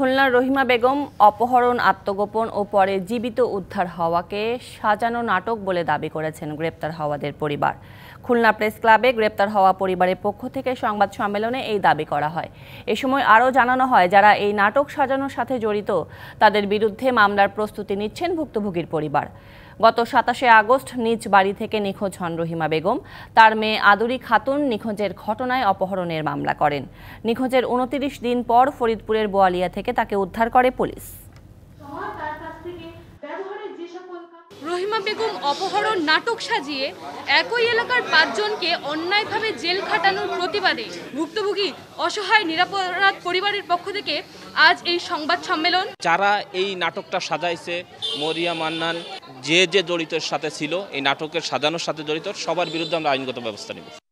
খুলনার রহিমা বেগম অপহরণ আত্মগোপন ও পরে জীবিত উদ্ধার হওয়াকে সাজানো নাটক বলে দাবি করেছেন গ্রেপ্তার হওয়াদের পরিবার খুলনা প্রেস ক্লাবে গ্রেপ্তার হওয়া পরিবারের পক্ষ থেকে সংবাদ সম্মেলনে এই দাবি করা হয় এ সময় আরও জানানো হয় যারা এই নাটক সাজানোর সাথে জড়িত তাদের বিরুদ্ধে মামলার প্রস্তুতি নিচ্ছেন ভুক্তভোগীর পরিবার গত সাতাশে আগস্ট নিজ বাড়ি থেকে নিখোঁজ হন রহিমা বেগম তার মেয়ে আদুরি খাতুন নিখোঁজের ঘটনায় অপহরণের মামলা করেন নিখোঁজের উনতিরিশ দিন পর ফরিদপুরের বোয়ালিয়া থেকে তাকে উদ্ধার করে পুলিশ রহিমা বেগম অপহরণ নাটক সাজিয়ে একই এলাকার পাঁচজনকে অন্যায়ভাবে জেল খাটানোর প্রতিবাদে ভুক্তভোগী অসহায় নিরাপরাধ পরিবারের পক্ষ থেকে আজ এই সংবাদ সম্মেলন যারা এই নাটকটা সাজাইছে মরিয়া মান্নান যে যে জড়িতের সাথে ছিল এই নাটকের সাজানোর সাথে জড়িত সবার বিরুদ্ধে আমরা আইনগত ব্যবস্থা নেব